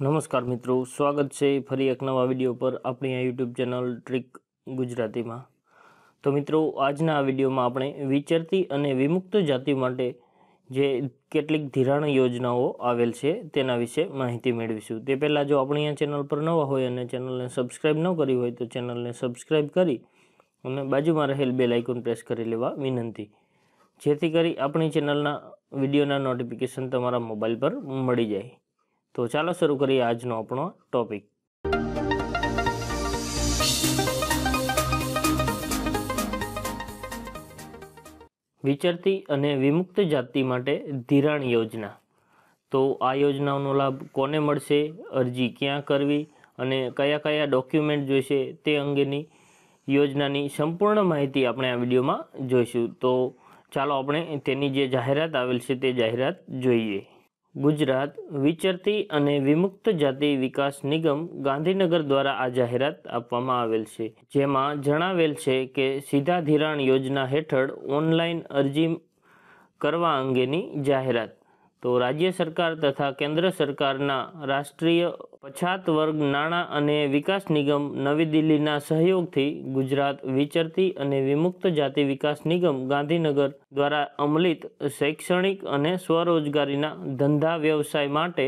નમસ્કાર મિત્રો સ્વાગત છે ફરી એક નવા વિડીયો પર આપણી આ યુટ્યુબ ચેનલ ટ્રીક ગુજરાતીમાં તો મિત્રો આજના આ વિડીયોમાં આપણે વિચરતી અને વિમુક્ત જાતિ માટે જે કેટલીક ધિરાણ યોજનાઓ આવેલ છે તેના વિશે માહિતી મેળવીશું તે પહેલાં જો આપણી આ ચેનલ પર નવા હોય અને ચેનલને સબસ્ક્રાઈબ ન કરી હોય તો ચેનલને સબસ્ક્રાઈબ કરી અને બાજુમાં રહેલ બે લાઇકોન પ્રેસ કરી લેવા વિનંતી જેથી કરી આપણી ચેનલના વિડીયોના નોટિફિકેશન તમારા મોબાઈલ પર મળી જાય તો ચાલો શરૂ કરીએ આજનો આપણો ટોપિક વિચરતી અને વિમુક્ત જાતિ માટે ધિરાણ યોજના તો આ યોજનાઓનો લાભ કોને મળશે અરજી ક્યાં કરવી અને કયા કયા ડોક્યુમેન્ટ જોઈશે તે અંગેની યોજનાની સંપૂર્ણ માહિતી આપણે આ વિડીયોમાં જોઈશું તો ચાલો આપણે તેની જે જાહેરાત આવેલ છે તે જાહેરાત જોઈએ ગુજરાત વિચરતી અને વિમુક્ત જાતિ વિકાસ નિગમ ગાંધીનગર દ્વારા આ જાહેરાત આપવામાં આવેલ છે જેમાં જણાવેલ છે કે સીધા ધિરાણ યોજના હેઠળ ઓનલાઈન અરજી કરવા અંગેની જાહેરાત તો રાજ્ય સરકાર તથા કેન્દ્ર સરકારના રાષ્ટ્રીય પછાત વર્ગ નાણાં અને વિકાસ નિગમ નવી દિલ્હીના સહયોગથી ગુજરાત વિચરતી અને વિમુક્ત જાતિ વિકાસ નિગમ ગાંધીનગર દ્વારા અમલિત શૈક્ષણિક અને સ્વરોજગારીના ધંધા વ્યવસાય માટે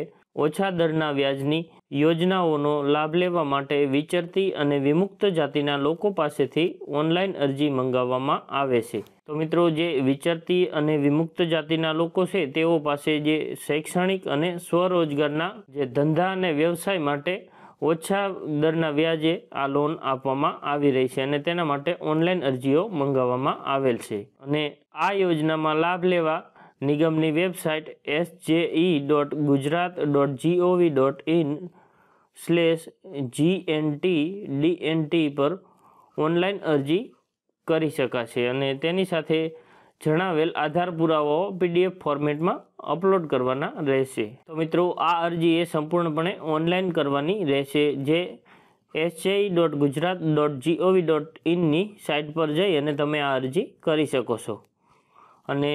ઓછા દરના વ્યાજની યોજનાઓનો લાભ લેવા માટે વિચરતી અને વિમુક્ત જાતિના લોકો પાસેથી ઓનલાઈન અરજી મંગાવવામાં આવે છે તો મિત્રો જે વિચરતી અને વિમુક્ત જાતિના લોકો છે તેઓ પાસે જે શૈક્ષણિક અને સ્વરોજગારના જે ધંધા અને વ્યવસાય માટે ઓછા દરના વ્યાજે આ લોન આપવામાં આવી રહી છે અને તેના માટે ઓનલાઈન અરજીઓ મંગાવવામાં આવેલ છે અને આ યોજનામાં લાભ લેવા નિગમની website S J dot Gujarat dot G O V dot in slash G N T D N T પર ઓનલાઈન અરજી કરી શકાશે અને તેની સાથે જણાવેલ આધાર પુરાવાઓ પીડીએફ ફોર્મેટમાં અપલોડ કરવાના રહેશે તો મિત્રો આ અરજી એ સંપૂર્ણપણે ઓનલાઈન કરવાની રહેશે જે S I dot Gujarat dot G O V dot ઇનની સાઇટ પર જઈ અને તમે આ અરજી કરી શકો છો અને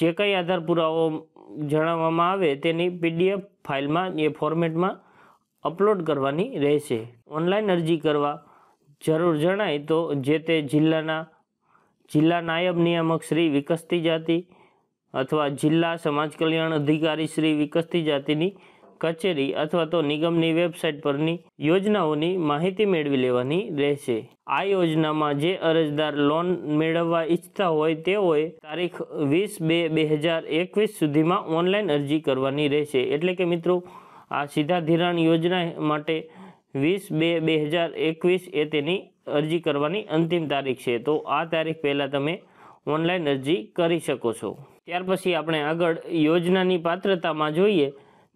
જે કંઈ આધાર પુરાવો જણાવવામાં આવે તેની પીડીએફ ફાઇલમાં એ ફોર્મેટમાં અપલોડ કરવાની રહેશે ઓનલાઈન અરજી કરવા જરૂર જણાય તો જે તે જિલ્લાના જિલ્લા નાયબ નિયામક શ્રી વિકસતી જાતિ અથવા જિલ્લા સમાજ કલ્યાણ અધિકારી શ્રી વિકસતી જાતિની કચેરી અથવા તો નિગમની વેબસાઇટ પરની યોજનાઓની માહિતી મેળવી લેવાની રહેશે આ યોજનામાં જે અરજદાર લોન મેળવવા ઈચ્છતા હોય તેઓએ તારીખ વીસ બે બે હજાર એકવીસ સુધીમાં ઓનલાઈન અરજી કરવાની રહેશે એટલે કે મિત્રો આ સીધા ધિરાણ યોજના માટે વીસ બે બે હજાર એકવીસ એ તેની અરજી કરવાની અંતિમ તારીખ છે તો આ તારીખ પહેલાં તમે ઓનલાઈન અરજી કરી શકો છો ત્યાર પછી આપણે આગળ યોજનાની પાત્રતામાં જોઈએ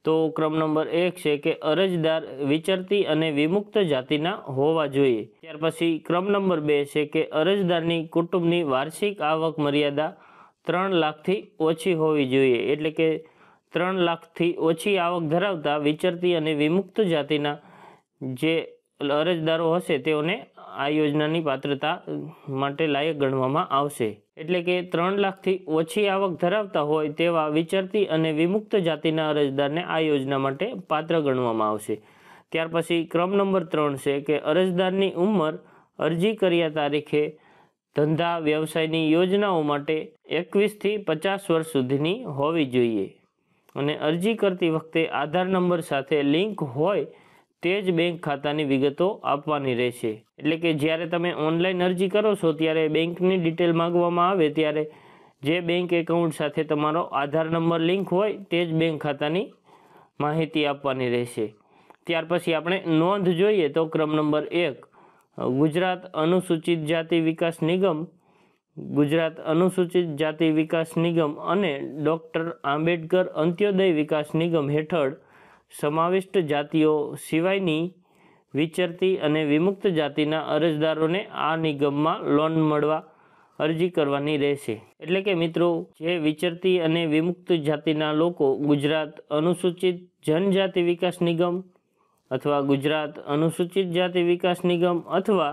તો ક્રમ નંબર એક છે કે અરજદાર વિચરતી અને વિમુક્ત જાતિના હોવા જોઈએ ત્યાર પછી ક્રમ નંબર બે છે કે અરજદારની કુટુંબની વાર્ષિક આવક મર્યાદા ત્રણ લાખથી ઓછી હોવી જોઈએ એટલે કે ત્રણ લાખથી ઓછી આવક ધરાવતા વિચરતી અને વિમુક્ત જાતિના જે અરજદારો હશે તેઓને આ યોજનાની પાત્રતા માટે લાયક ગણવામાં આવશે એટલે કે ત્રણ લાખથી ઓછી આવક ધરાવતા હોય તેવા વિચરતી અને વિમુક્ત જાતિના અરજદારને આ યોજના માટે પાત્ર ગણવામાં આવશે ત્યાર પછી ક્રમ નંબર ત્રણ છે કે અરજદારની ઉંમર અરજી કર્યા તારીખે ધંધા વ્યવસાયની યોજનાઓ માટે એકવીસથી પચાસ વર્ષ સુધીની હોવી જોઈએ અને અરજી કરતી વખતે આધાર નંબર સાથે લિંક હોય તે જ બેંક ખાતાની વિગતો આપવાની રહેશે એટલે કે જ્યારે તમે ઓનલાઈન અરજી કરો છો ત્યારે બેંકની ડિટેલ માંગવામાં આવે ત્યારે જે બેંક એકાઉન્ટ સાથે તમારો આધાર નંબર લિંક હોય તે જ બેંક ખાતાની માહિતી આપવાની રહેશે ત્યાર પછી આપણે નોંધ જોઈએ તો ક્રમ નંબર એક ગુજરાત અનુસૂચિત જાતિ વિકાસ નિગમ ગુજરાત અનુસૂચિત જાતિ વિકાસ નિગમ અને ડૉક્ટર આંબેડકર અંત્યોદય વિકાસ નિગમ હેઠળ સમાવિષ્ટ જાતિઓ સિવાયની વિચરતી અને વિમુક્ત જાતિના અરજદારોને આ નિગમમાં લોન મળવા અરજી કરવાની રહેશે એટલે કે મિત્રો જે વિચરતી અને વિમુક્ત જાતિના લોકો ગુજરાત અનુસૂચિત જનજાતિ વિકાસ નિગમ અથવા ગુજરાત અનુસૂચિત જાતિ વિકાસ નિગમ અથવા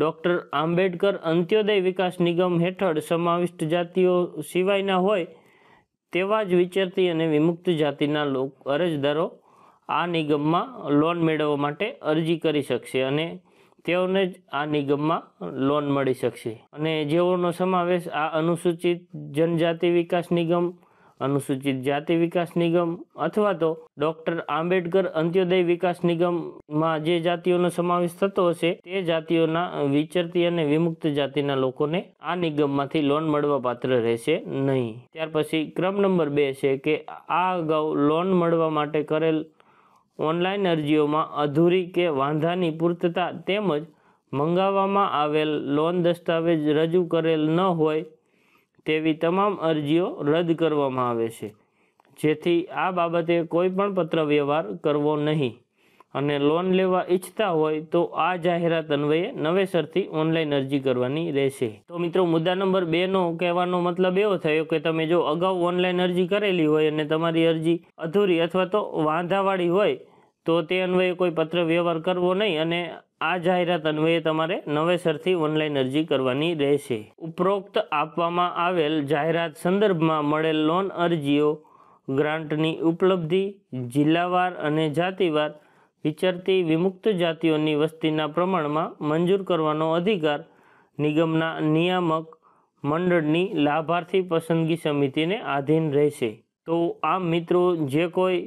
ડૉક્ટર આંબેડકર અંત્યોદય વિકાસ નિગમ હેઠળ સમાવિષ્ટ જાતિઓ સિવાયના હોય તેવા જ વિચારતી અને વિમુક્ત જાતિના લોક અરજદારો આ નિગમમાં લોન મેળવવા માટે અરજી કરી શકશે અને તેઓને જ આ નિગમમાં લોન મળી શકશે અને જેઓનો સમાવેશ આ અનુસૂચિત જનજાતિ વિકાસ નિગમ અનુસૂચિત જાતિ વિકાસ નિગમ અથવા તો ડોક્ટર આંબેડકર અંત્યોદય વિકાસ નિગમમાં જે જાતિઓનો સમાવેશ થતો હશે તે જાતિઓના વિચરતી અને વિમુક્ત જાતિના લોકોને આ નિગમમાંથી લોન મળવા પાત્ર રહેશે નહીં ત્યાર પછી ક્રમ નંબર બે છે કે આ અગાઉ લોન મળવા માટે કરેલ ઓનલાઈન અરજીઓમાં અધૂરી કે વાંધાની પૂર્તતા તેમજ મંગાવવામાં આવેલ લોન દસ્તાવેજ રજૂ કરેલ ન હોય તેવી તમામ અરજીઓ રદ કરવામાં આવે છે જેથી આ બાબતે કોઈ પણ પત્ર વ્યવહાર કરવો નહીં અને લોન લેવા ઈચ્છતા હોય તો આ જાહેરાત અન્વયે નવેસરથી ઓનલાઈન અરજી કરવાની રહેશે તો મિત્રો મુદ્દા નંબર બેનો કહેવાનો મતલબ એવો થયો કે તમે જો અગાઉ ઓનલાઈન અરજી કરેલી હોય અને તમારી અરજી અધૂરી અથવા તો વાંધાવાળી હોય તો તે અન્વયે કોઈ પત્ર વ્યવહાર કરવો નહીં અને આ જાહેરાત અન્વયે તમારે નવેસરથી ઓનલાઈન અરજી કરવાની રહેશે ઉપરોક્ત આપવામાં આવેલ જાહેરાત સંદર્ભમાં મળેલ લોન અરજીઓ ગ્રાન્ટની ઉપલબ્ધિ જિલ્લાવાર અને જાતિવાર વિચરતી વિમુક્ત જાતિઓની વસ્તીના પ્રમાણમાં મંજૂર કરવાનો અધિકાર નિગમના નિયામક મંડળની લાભાર્થી પસંદગી સમિતિને આધીન રહેશે તો આ મિત્રો જે કોઈ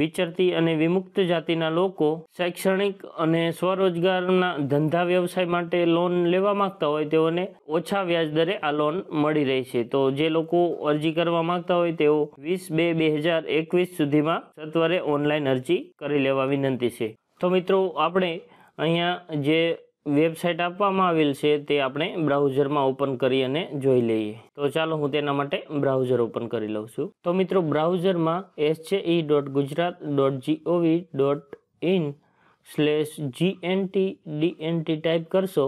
વિચરતી અને વિમુક્ત જાતિના લોકો શૈક્ષણિક અને સ્વરોજગારના ધંધા વ્યવસાય માટે લોન લેવા માંગતા હોય તેઓને ઓછા વ્યાજ દરે આ લોન મળી રહી છે તો જે લોકો અરજી કરવા માંગતા હોય તેઓ વીસ બે બે હજાર એકવીસ સુધીમાં સત્વરે ઓનલાઈન અરજી કરી લેવા વિનંતી છે તો મિત્રો આપણે અહીંયા જે વેબસાઇટ આપવામાં આવેલ છે તે આપણે બ્રાઉઝરમાં ઓપન કરી અને જોઈ લઈએ તો ચાલો હું તેના માટે બ્રાઉઝર ઓપન કરી લઉં છું તો મિત્રો બ્રાઉઝરમાં એસ છે E dot Gujarat dot G O V dot in slash G N T D N T type કરશો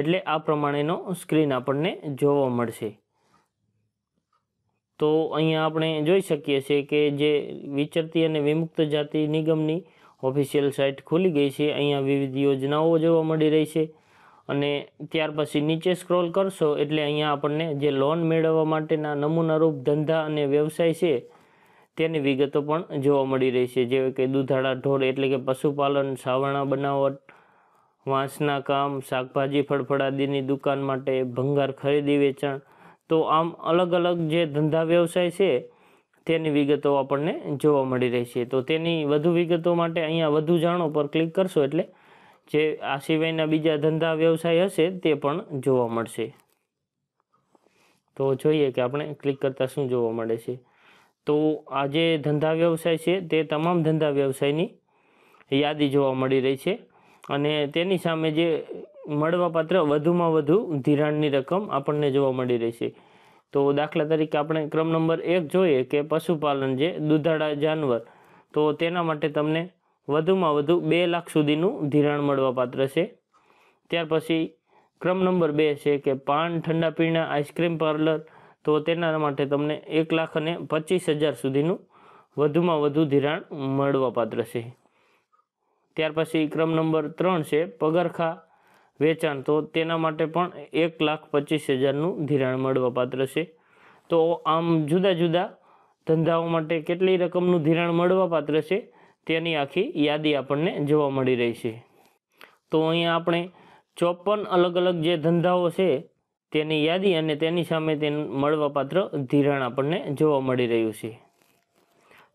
એટલે આ પ્રમાણેનો સ્ક્રીન આપણને જોવા મળશે તો અહીંયા આપણે જોઈ શકીએ છીએ કે જે વિચરતી અને વિમુક્ત જાતિ નિગમની ઓફિશિયલ સાઇટ ખુલી ગઈ છે અહીંયા વિવિધ યોજનાઓ જોવા મળી રહી છે અને ત્યાર પછી નીચે સ્ક્રોલ કરશો એટલે અહીંયા આપણને જે લોન મેળવવા માટેના નમૂનારૂપ ધંધા અને વ્યવસાય છે તેની વિગતો પણ જોવા મળી રહી છે જેવી કે દૂધાળા ઢોર એટલે કે પશુપાલન સાવરણા બનાવટ વાંસના કામ શાકભાજી ફળફળાદીની દુકાન માટે ભંગાર ખરીદી વેચાણ તો આમ અલગ અલગ જે ધંધા વ્યવસાય છે તેની વિગતો આપણને જોવા મળી રહી છે તો તેની વધુ વિગતો માટે અહીંયા વધુ જાણો પર ક્લિક કરશો એટલે જે આ સિવાયના બીજા ધંધા વ્યવસાય હશે તે પણ જોવા મળશે તો જોઈએ કે આપણે ક્લિક કરતાં શું જોવા મળે છે તો આ જે ધંધા વ્યવસાય છે તે તમામ ધંધા વ્યવસાયની યાદી જોવા મળી રહી છે અને તેની સામે જે મળવાપાત્ર વધુમાં વધુ ધિરાણની રકમ આપણને જોવા મળી રહી છે તો દાખલા તરીકે આપણે ક્રમ નંબર એક જોઈએ કે પશુપાલન જે દૂધાળા જાનવર તો તેના માટે તમને વધુમાં વધુ બે લાખ સુધીનું ધિરાણ મળવાપાત્ર છે ત્યાર પછી ક્રમ નંબર બે છે કે પાન ઠંડા પીણા આઈસ્ક્રીમ પાર્લર તો તેના માટે તમને એક લાખ અને પચીસ હજાર સુધીનું વધુમાં વધુ ધિરાણ મળવાપાત્ર છે ત્યાર પછી ક્રમ નંબર ત્રણ છે પગરખા વેચાણ તો તેના માટે પણ એક લાખ પચીસ હજારનું ધિરાણ મળવાપાત્ર છે તો આમ જુદા જુદા ધંધાઓ માટે કેટલી રકમનું ધિરાણ મળવાપાત્ર છે તેની આખી યાદી આપણને જોવા મળી રહી છે તો અહીંયા આપણે ચોપન અલગ અલગ જે ધંધાઓ છે તેની યાદી અને તેની સામે તેનું મળવાપાત્ર ધિરાણ આપણને જોવા મળી રહ્યું છે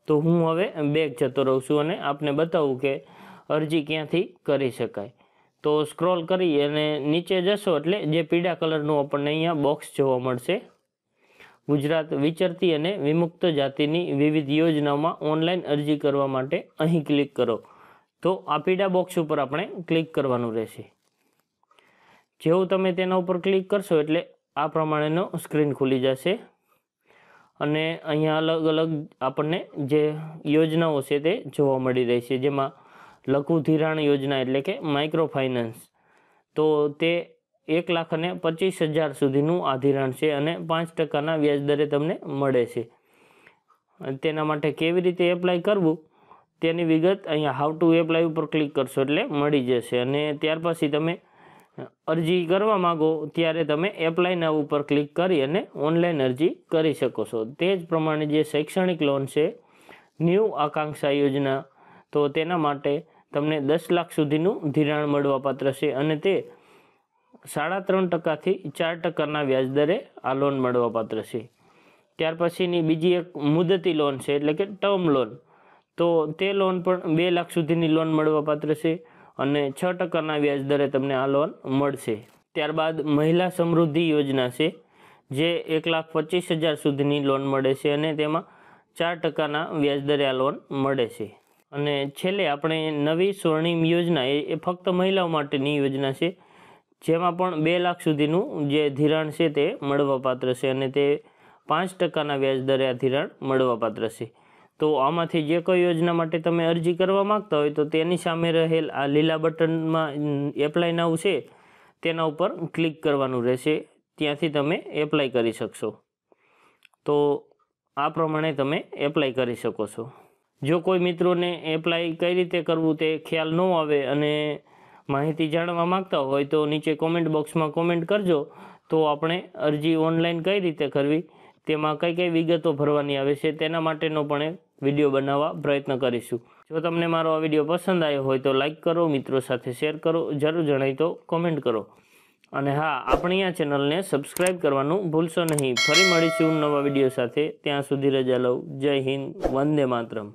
તો હું હવે બેગ જતો રહું છું અને આપને બતાવું કે અરજી ક્યાંથી કરી શકાય તો સ્ક્રોલ કરી અને નીચે જશો એટલે જે પીળા કલરનું આપણને અહીંયા બોક્સ જોવા મળશે ગુજરાત વિચરતી અને વિમુક્ત જાતિની વિવિધ યોજનાઓમાં ઓનલાઈન અરજી કરવા માટે અહીં ક્લિક કરો તો આ પીડા બોક્સ ઉપર આપણે ક્લિક કરવાનું રહેશે જેવું તમે તેના ઉપર ક્લિક કરશો એટલે આ પ્રમાણેનો સ્ક્રીન ખુલી જશે અને અહીંયા અલગ અલગ આપણને જે યોજનાઓ છે તે જોવા મળી રહેશે જેમાં લઘુ ધિરાણ યોજના એટલે કે માઇક્રો ફાઇનાન્સ તો તે એક લાખ અને પચીસ હજાર સુધીનું આ ધિરાણ છે અને પાંચ ટકાના વ્યાજદરે તમને મળે છે તેના માટે કેવી રીતે એપ્લાય કરવું તેની વિગત અહીંયા હાઉ ટુ એપ્લાય ઉપર ક્લિક કરશો એટલે મળી જશે અને ત્યાર પછી તમે અરજી કરવા માગો ત્યારે તમે એપ્લાય ના ઉપર ક્લિક કરી અને ઓનલાઈન અરજી કરી શકો છો તે જ પ્રમાણે જે શૈક્ષણિક લોન છે ન્યૂ આકાંક્ષા યોજના તો તેના માટે તમને દસ લાખ સુધીનું ધિરાણ મળવાપાત્ર છે અને તે સાડા ત્રણ ટકાથી ચાર ટકાના વ્યાજદરે આ લોન મળવાપાત્ર છે ત્યાર પછીની બીજી એક મુદતી લોન છે એટલે કે ટર્મ લોન તો તે લોન પણ બે લાખ સુધીની લોન મળવાપાત્ર છે અને છ ટકાના વ્યાજદરે તમને આ લોન મળશે ત્યારબાદ મહિલા સમૃદ્ધિ યોજના છે જે એક લાખ પચીસ હજાર સુધીની લોન મળે છે અને તેમાં ચાર ટકાના વ્યાજદરે આ લોન મળે છે અને છેલ્લે આપણે નવી સ્વર્ણિમ યોજના એ ફક્ત મહિલાઓ માટેની યોજના છે જેમાં પણ બે લાખ સુધીનું જે ધિરાણ છે તે મળવાપાત્ર છે અને તે પાંચ ટકાના વ્યાજદરે આ ધિરાણ મળવાપાત્ર છે તો આમાંથી જે કોઈ યોજના માટે તમે અરજી કરવા માગતા હોય તો તેની સામે રહેલ આ લીલા બટનમાં એપ્લાય નાવ છે તેના ઉપર ક્લિક કરવાનું રહેશે ત્યાંથી તમે એપ્લાય કરી શકશો તો આ પ્રમાણે તમે એપ્લાય કરી શકો છો જો કોઈ મિત્રોને એપ્લાય કઈ રીતે કરવું તે ખ્યાલ ન આવે અને માહિતી જાણવા માગતા હોય તો નીચે કોમેન્ટ બોક્સમાં કોમેન્ટ કરજો તો આપણે અરજી ઓનલાઈન કઈ રીતે કરવી તેમાં કઈ કઈ વિગતો ભરવાની આવે છે તેના માટેનો પણ વિડીયો બનાવવા પ્રયત્ન કરીશું જો તમને મારો આ વિડીયો પસંદ આવ્યો હોય તો લાઇક કરો મિત્રો સાથે શેર કરો જરૂર જણાય તો કોમેન્ટ કરો અને હા આપણી આ ચેનલને સબસ્ક્રાઈબ કરવાનું ભૂલશો નહીં ફરી મળીશું નવા વિડીયો સાથે ત્યાં સુધી રજા લઉં જય હિન્દ વંદે માતરમ